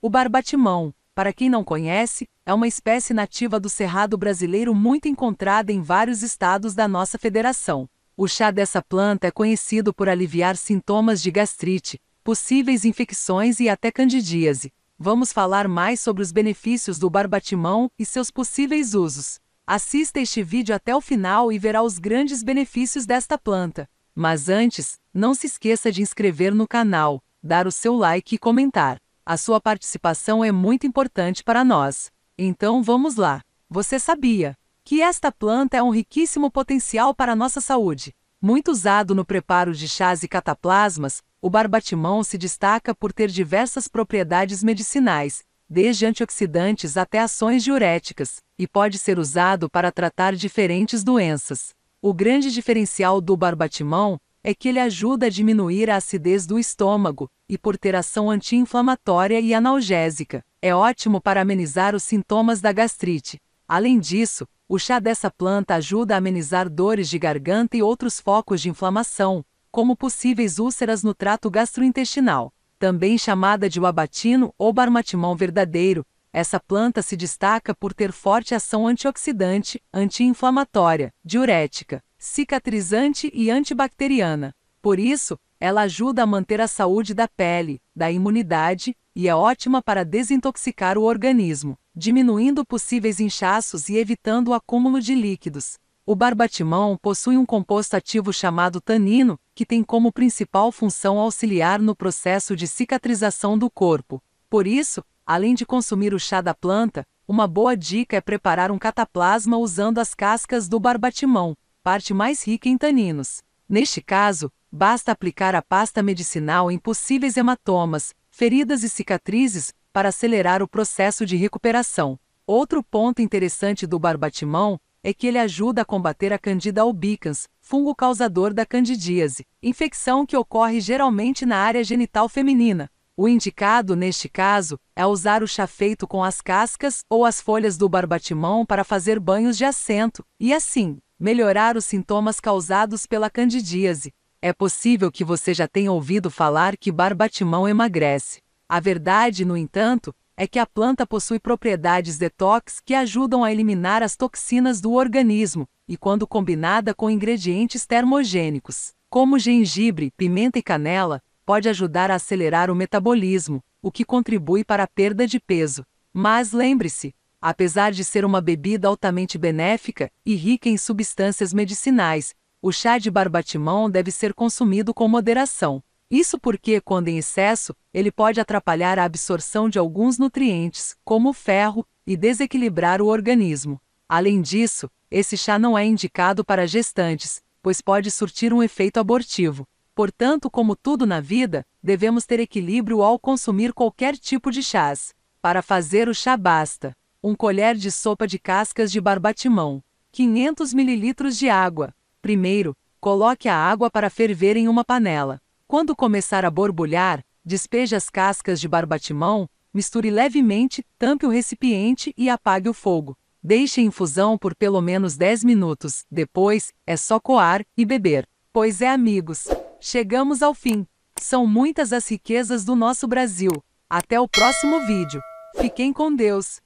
O barbatimão, para quem não conhece, é uma espécie nativa do cerrado brasileiro muito encontrada em vários estados da nossa federação. O chá dessa planta é conhecido por aliviar sintomas de gastrite, possíveis infecções e até candidíase. Vamos falar mais sobre os benefícios do barbatimão e seus possíveis usos. Assista este vídeo até o final e verá os grandes benefícios desta planta. Mas antes, não se esqueça de inscrever no canal, dar o seu like e comentar. A sua participação é muito importante para nós. Então vamos lá. Você sabia que esta planta é um riquíssimo potencial para a nossa saúde? Muito usado no preparo de chás e cataplasmas, o barbatimão se destaca por ter diversas propriedades medicinais, desde antioxidantes até ações diuréticas, e pode ser usado para tratar diferentes doenças. O grande diferencial do barbatimão é que ele ajuda a diminuir a acidez do estômago, e por ter ação anti-inflamatória e analgésica, é ótimo para amenizar os sintomas da gastrite. Além disso, o chá dessa planta ajuda a amenizar dores de garganta e outros focos de inflamação, como possíveis úlceras no trato gastrointestinal, também chamada de wabatino ou barmatimão verdadeiro, essa planta se destaca por ter forte ação antioxidante, anti-inflamatória, diurética, cicatrizante e antibacteriana. Por isso, ela ajuda a manter a saúde da pele, da imunidade e é ótima para desintoxicar o organismo, diminuindo possíveis inchaços e evitando o acúmulo de líquidos. O barbatimão possui um composto ativo chamado tanino, que tem como principal função auxiliar no processo de cicatrização do corpo. Por isso, Além de consumir o chá da planta, uma boa dica é preparar um cataplasma usando as cascas do barbatimão, parte mais rica em taninos. Neste caso, basta aplicar a pasta medicinal em possíveis hematomas, feridas e cicatrizes para acelerar o processo de recuperação. Outro ponto interessante do barbatimão é que ele ajuda a combater a Candida albicans, fungo causador da candidíase, infecção que ocorre geralmente na área genital feminina. O indicado, neste caso, é usar o chá feito com as cascas ou as folhas do barbatimão para fazer banhos de assento, e assim, melhorar os sintomas causados pela candidíase. É possível que você já tenha ouvido falar que barbatimão emagrece. A verdade, no entanto, é que a planta possui propriedades detox que ajudam a eliminar as toxinas do organismo, e quando combinada com ingredientes termogênicos, como gengibre, pimenta e canela, pode ajudar a acelerar o metabolismo, o que contribui para a perda de peso. Mas lembre-se, apesar de ser uma bebida altamente benéfica e rica em substâncias medicinais, o chá de barbatimão deve ser consumido com moderação. Isso porque, quando em excesso, ele pode atrapalhar a absorção de alguns nutrientes, como o ferro, e desequilibrar o organismo. Além disso, esse chá não é indicado para gestantes, pois pode surtir um efeito abortivo. Portanto, como tudo na vida, devemos ter equilíbrio ao consumir qualquer tipo de chás. Para fazer o chá basta um colher de sopa de cascas de barbatimão, 500 ml de água. Primeiro, coloque a água para ferver em uma panela. Quando começar a borbulhar, despeje as cascas de barbatimão, misture levemente, tampe o recipiente e apague o fogo. Deixe a infusão por pelo menos 10 minutos. Depois, é só coar e beber. Pois é, amigos. Chegamos ao fim. São muitas as riquezas do nosso Brasil. Até o próximo vídeo. Fiquem com Deus.